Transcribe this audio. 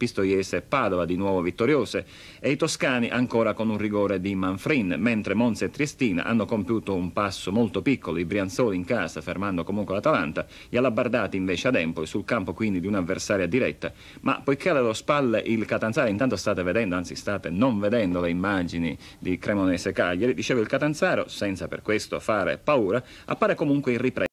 Pistoiese e Padova di nuovo vittoriose e i toscani ancora con un rigore di Manfrin, mentre Monza e Triestina hanno compiuto un passo molto piccolo, i Brianzoli in casa fermando comunque l'Atalanta, gli Alabardati invece ad Empoli sul campo quindi di un'avversaria diretta, ma poiché alle loro spalle il Catanzaro intanto state vedendo, anzi state non vedendo le immagini di Cremonese Cagliari, dicevo il Catanzaro, senza per questo fare paura, appare comunque in ripresa.